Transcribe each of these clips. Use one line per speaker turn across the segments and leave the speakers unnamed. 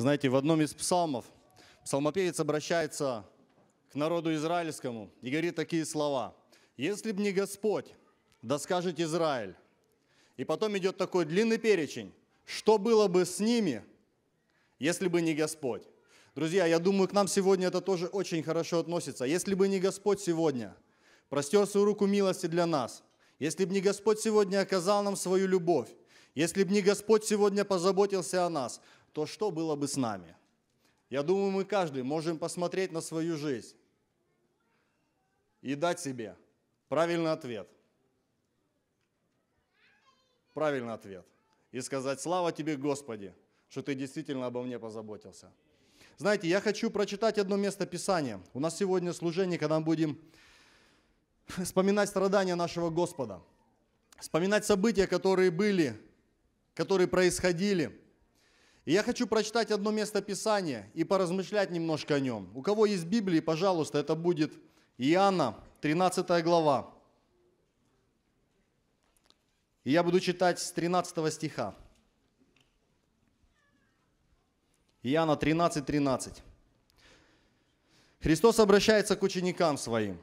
Знаете, в одном из псалмов псалмопевец обращается к народу израильскому и говорит такие слова. «Если б не Господь, да скажет Израиль». И потом идет такой длинный перечень. Что было бы с ними, если бы не Господь? Друзья, я думаю, к нам сегодня это тоже очень хорошо относится. Если бы не Господь сегодня простер свою руку милости для нас, если бы не Господь сегодня оказал нам свою любовь, если бы не Господь сегодня позаботился о нас, то что было бы с нами? Я думаю, мы каждый можем посмотреть на свою жизнь и дать себе правильный ответ. Правильный ответ. И сказать, слава тебе, Господи, что ты действительно обо мне позаботился. Знаете, я хочу прочитать одно место Писания. У нас сегодня служение, когда мы будем вспоминать страдания нашего Господа, вспоминать события, которые были, которые происходили – и я хочу прочитать одно место Писания и поразмышлять немножко о нем. У кого есть Библии, пожалуйста, это будет Иоанна, 13 глава. И я буду читать с 13 стиха. Иоанна 13, 13. Христос обращается к ученикам своим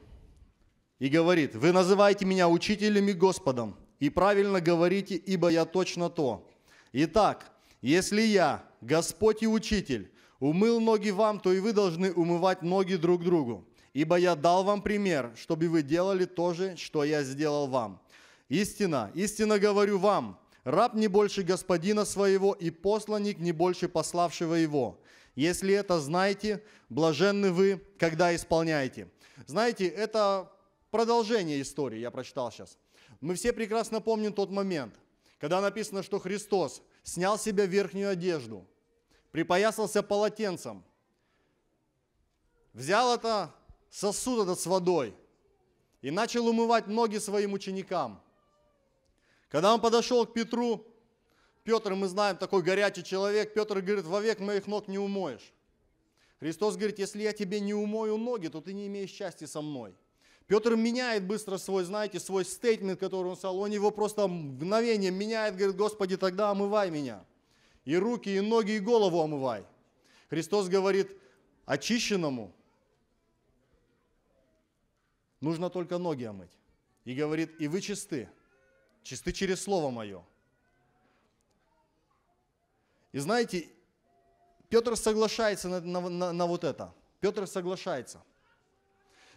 и говорит, «Вы называете меня учителем и Господом, и правильно говорите, ибо я точно то. Итак, если я, Господь и Учитель, умыл ноги вам, то и вы должны умывать ноги друг другу. Ибо я дал вам пример, чтобы вы делали то же, что я сделал вам. Истина, истинно говорю вам, раб не больше господина своего и посланник не больше пославшего его. Если это знаете, блаженны вы, когда исполняете. Знаете, это продолжение истории, я прочитал сейчас. Мы все прекрасно помним тот момент, когда написано, что Христос снял себе верхнюю одежду, припоясался полотенцем, взял это сосуд этот с водой и начал умывать ноги своим ученикам. Когда он подошел к Петру, Петр, мы знаем, такой горячий человек, Петр говорит, вовек моих ног не умоешь. Христос говорит, если я тебе не умою ноги, то ты не имеешь счастья со мной. Петр меняет быстро свой, знаете, свой стейтмент, который он сказал, он его просто мгновение меняет, говорит, Господи, тогда омывай меня. И руки, и ноги, и голову омывай. Христос говорит, очищенному нужно только ноги омыть. И говорит, и вы чисты, чисты через Слово Мое. И знаете, Петр соглашается на, на, на, на вот это. Петр соглашается –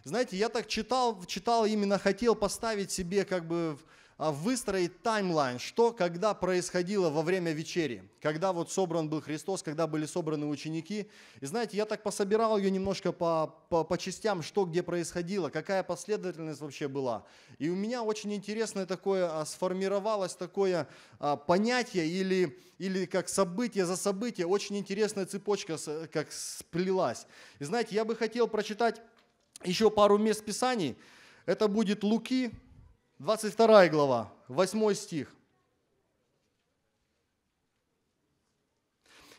знаете, я так читал, читал именно хотел поставить себе как бы а, выстроить таймлайн, что когда происходило во время вечери, когда вот собран был Христос, когда были собраны ученики. И знаете, я так пособирал ее немножко по, по, по частям, что где происходило, какая последовательность вообще была. И у меня очень интересное такое, а, сформировалось такое а, понятие или, или как событие за событие, очень интересная цепочка как сплелась. И знаете, я бы хотел прочитать еще пару мест Писаний. Это будет Луки, 22 глава, 8 стих.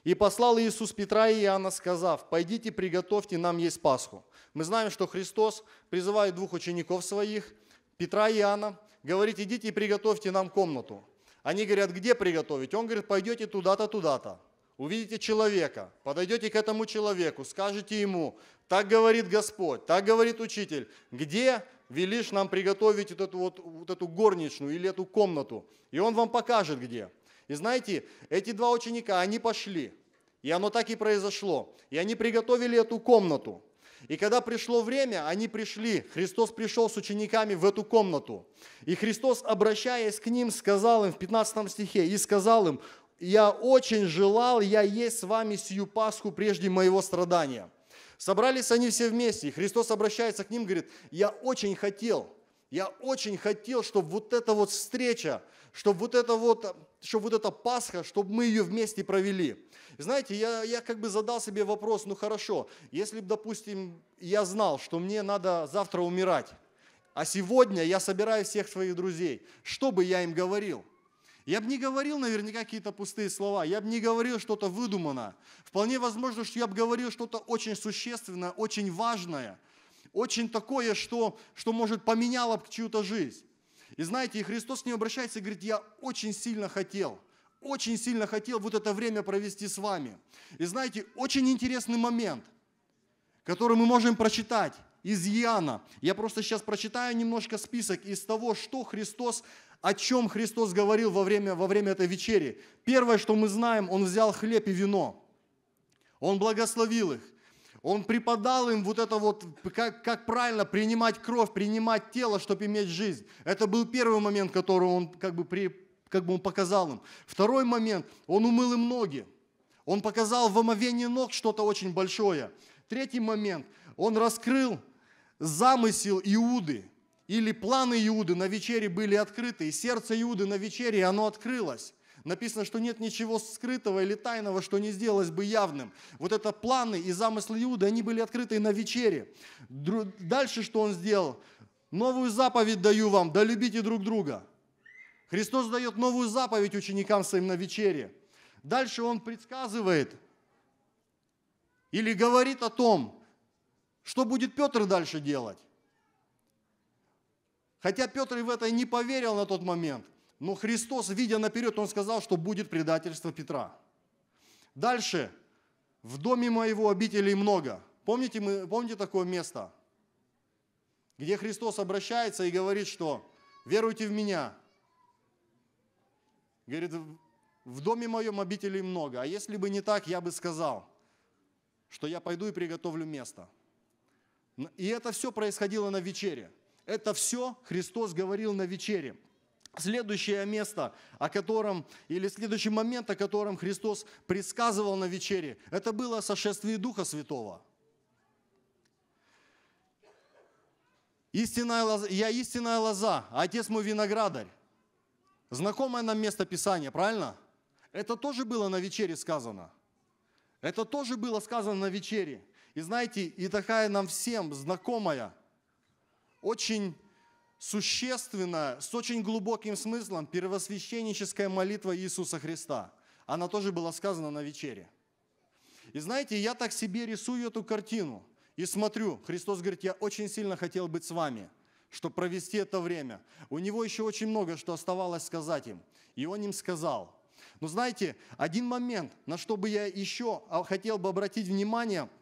«И послал Иисус Петра и Иоанна, сказав, «Пойдите, приготовьте нам есть Пасху». Мы знаем, что Христос призывает двух учеников своих, Петра и Иоанна, говорит, «Идите и приготовьте нам комнату». Они говорят, где приготовить? Он говорит, пойдете туда-то, туда-то увидите человека, подойдете к этому человеку, скажете ему, так говорит Господь, так говорит учитель, где велишь нам приготовить вот эту, вот, вот эту горничную или эту комнату, и он вам покажет где. И знаете, эти два ученика, они пошли, и оно так и произошло, и они приготовили эту комнату. И когда пришло время, они пришли, Христос пришел с учениками в эту комнату. И Христос, обращаясь к ним, сказал им в 15 стихе, и сказал им, я очень желал, я есть с вами сию Пасху прежде моего страдания. Собрались они все вместе, и Христос обращается к ним, говорит, я очень хотел, я очень хотел, чтобы вот эта вот встреча, чтобы вот эта вот, чтобы вот эта Пасха, чтобы мы ее вместе провели. Знаете, я, я как бы задал себе вопрос, ну хорошо, если бы, допустим, я знал, что мне надо завтра умирать, а сегодня я собираю всех своих друзей, что бы я им говорил? Я бы не говорил наверняка какие-то пустые слова, я бы не говорил что-то выдуманное. Вполне возможно, что я бы говорил что-то очень существенное, очень важное, очень такое, что, что может, поменяло бы чью-то жизнь. И знаете, и Христос к ним обращается и говорит, я очень сильно хотел, очень сильно хотел вот это время провести с вами. И знаете, очень интересный момент, который мы можем прочитать изъяна. Я просто сейчас прочитаю немножко список из того, что Христос, о чем Христос говорил во время, во время этой вечери. Первое, что мы знаем, Он взял хлеб и вино. Он благословил их. Он преподал им вот это вот, как, как правильно принимать кровь, принимать тело, чтобы иметь жизнь. Это был первый момент, который он как бы, при, как бы он показал им. Второй момент, он умыл им ноги. Он показал в омовении ног что-то очень большое. Третий момент, он раскрыл замысел Иуды или планы Иуды на вечере были открыты, и сердце Иуды на вечере, оно открылось. Написано, что нет ничего скрытого или тайного, что не сделалось бы явным. Вот это планы и замыслы Иуды, они были открыты на вечере. Дальше что он сделал? Новую заповедь даю вам, да любите друг друга. Христос дает новую заповедь ученикам своим на вечере. Дальше он предсказывает или говорит о том, что будет Петр дальше делать? Хотя Петр в это и не поверил на тот момент, но Христос, видя наперед, он сказал, что будет предательство Петра. Дальше. В доме моего обителей много. Помните, мы, помните такое место, где Христос обращается и говорит, что веруйте в меня. Говорит, в доме моем обителей много, а если бы не так, я бы сказал, что я пойду и приготовлю место – и это все происходило на вечере. Это все Христос говорил на вечере. Следующее место, о котором, или следующий момент, о котором Христос предсказывал на вечере, это было сошествие Духа Святого. Истинная лоза, я истинная лоза, а отец мой виноградарь. Знакомое нам место Писания, правильно? Это тоже было на вечере сказано. Это тоже было сказано на вечере. И знаете, и такая нам всем знакомая, очень существенная, с очень глубоким смыслом первосвященническая молитва Иисуса Христа. Она тоже была сказана на вечере. И знаете, я так себе рисую эту картину и смотрю. Христос говорит, я очень сильно хотел быть с вами, чтобы провести это время. У него еще очень много, что оставалось сказать им. И он им сказал. Но знаете, один момент, на что бы я еще а, хотел бы обратить внимание –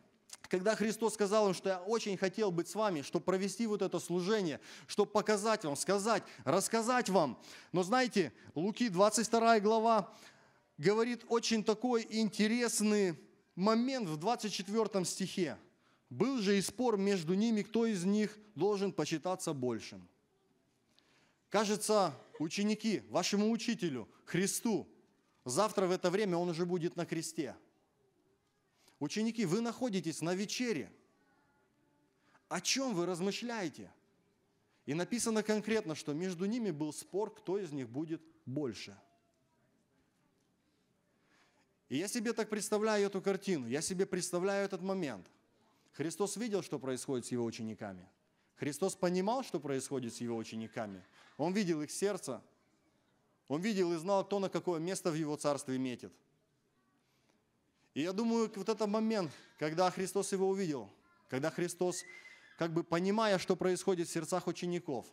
когда Христос сказал им, что я очень хотел быть с вами, чтобы провести вот это служение, чтобы показать вам, сказать, рассказать вам. Но знаете, Луки 22 глава говорит очень такой интересный момент в 24 стихе. Был же и спор между ними, кто из них должен почитаться большим. Кажется, ученики, вашему учителю, Христу, завтра в это время он уже будет на кресте – Ученики, вы находитесь на вечере. О чем вы размышляете? И написано конкретно, что между ними был спор, кто из них будет больше. И я себе так представляю эту картину, я себе представляю этот момент. Христос видел, что происходит с его учениками. Христос понимал, что происходит с его учениками. Он видел их сердце, он видел и знал, кто на какое место в его царстве метит – и я думаю, вот этот момент, когда Христос его увидел, когда Христос, как бы понимая, что происходит в сердцах учеников,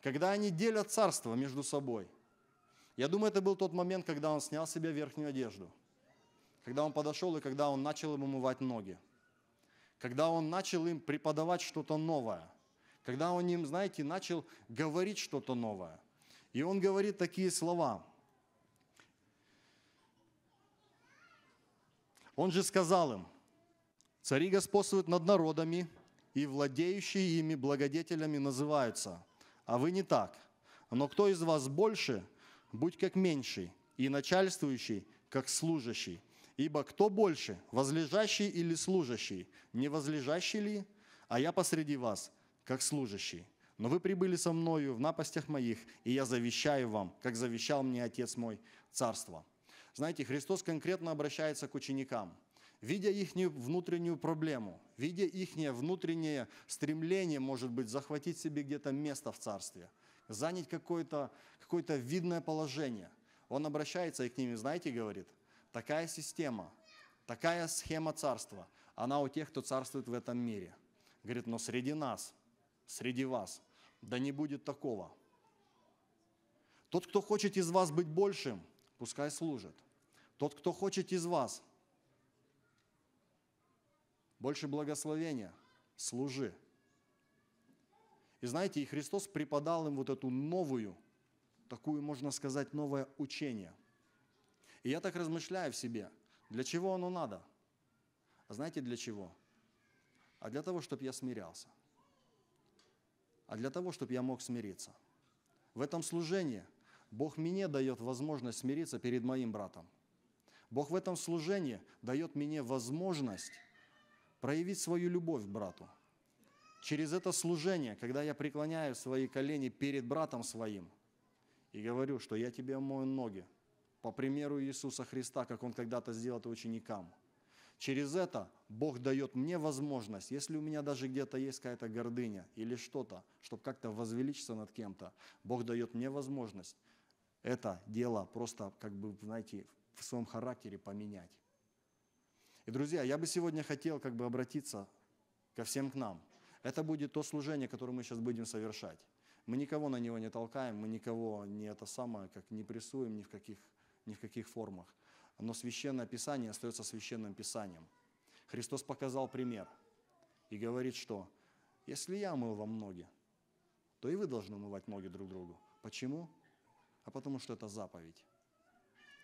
когда они делят царство между собой, я думаю, это был тот момент, когда он снял с себя верхнюю одежду, когда он подошел и когда он начал им умывать ноги, когда он начал им преподавать что-то новое, когда он им, знаете, начал говорить что-то новое. И он говорит такие слова – Он же сказал им, цари господствуют над народами, и владеющие ими благодетелями называются. А вы не так. Но кто из вас больше, будь как меньший, и начальствующий, как служащий. Ибо кто больше, возлежащий или служащий? Не возлежащий ли? А я посреди вас, как служащий. Но вы прибыли со мною в напастях моих, и я завещаю вам, как завещал мне Отец мой, царство». Знаете, Христос конкретно обращается к ученикам. Видя их внутреннюю проблему, видя их внутреннее стремление, может быть, захватить себе где-то место в Царстве, занять какое-то какое видное положение, Он обращается и к ним, знаете, говорит, такая система, такая схема Царства, она у тех, кто царствует в этом мире. Говорит, но среди нас, среди вас, да не будет такого. Тот, кто хочет из вас быть большим, пускай служит. Тот, кто хочет из вас больше благословения, служи. И знаете, и Христос преподал им вот эту новую, такую, можно сказать, новое учение. И я так размышляю в себе, для чего оно надо? А знаете, для чего? А для того, чтобы я смирялся. А для того, чтобы я мог смириться. В этом служении Бог мне дает возможность смириться перед моим братом. Бог в этом служении дает мне возможность проявить свою любовь к брату. Через это служение, когда я преклоняю свои колени перед братом своим и говорю, что я тебе мою ноги, по примеру Иисуса Христа, как Он когда-то сделал это ученикам. Через это Бог дает мне возможность, если у меня даже где-то есть какая-то гордыня или что-то, чтобы как-то возвеличиться над кем-то, Бог дает мне возможность это дело просто, как бы, знаете, в своем характере поменять. И, друзья, я бы сегодня хотел как бы обратиться ко всем к нам. Это будет то служение, которое мы сейчас будем совершать. Мы никого на него не толкаем, мы никого не это самое, как не прессуем ни в каких, ни в каких формах. Но священное писание остается священным писанием. Христос показал пример и говорит, что если я мыл вам ноги, то и вы должны умывать ноги друг другу. Почему? А потому что это заповедь.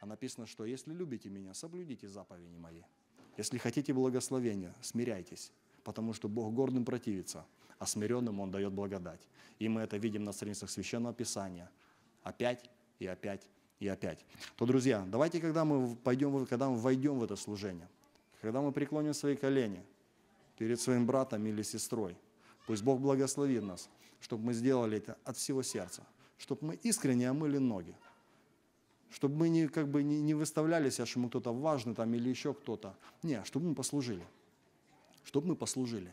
А написано, что если любите меня, соблюдите заповеди мои. Если хотите благословения, смиряйтесь, потому что Бог гордым противится, а смиренным Он дает благодать. И мы это видим на страницах Священного Писания. Опять и опять и опять. То, друзья, давайте, когда мы, пойдем, когда мы войдем в это служение, когда мы преклоним свои колени перед своим братом или сестрой, пусть Бог благословит нас, чтобы мы сделали это от всего сердца, чтобы мы искренне омыли ноги, чтобы мы не, как бы не, не выставляли себя, а что мы кто-то важный там или еще кто-то. Не, а чтобы мы послужили. Чтобы мы послужили.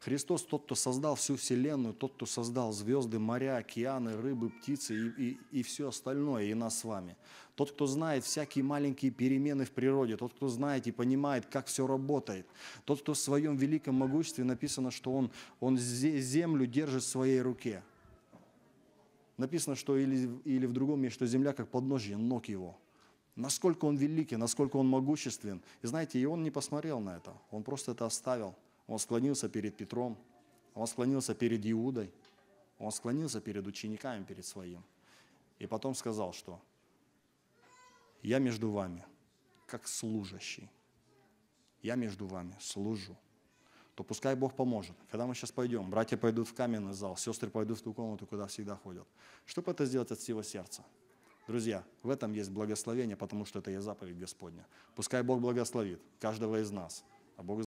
Христос тот, кто создал всю Вселенную, тот, кто создал звезды, моря, океаны, рыбы, птицы и, и, и все остальное, и нас с вами. Тот, кто знает всякие маленькие перемены в природе, тот, кто знает и понимает, как все работает. Тот, кто в своем великом могуществе написано, что он, он землю держит в своей руке – написано, что или, или в другом месте, что земля как подножье ног его. Насколько он великий, насколько он могуществен. И знаете, и он не посмотрел на это. Он просто это оставил. Он склонился перед Петром, он склонился перед Иудой, он склонился перед учениками, перед своим. И потом сказал, что «Я между вами, как служащий. Я между вами служу» то пускай Бог поможет. Когда мы сейчас пойдем, братья пойдут в каменный зал, сестры пойдут в ту комнату, куда всегда ходят. Чтобы это сделать от всего сердца. Друзья, в этом есть благословение, потому что это и заповедь Господня. Пускай Бог благословит каждого из нас. А Бог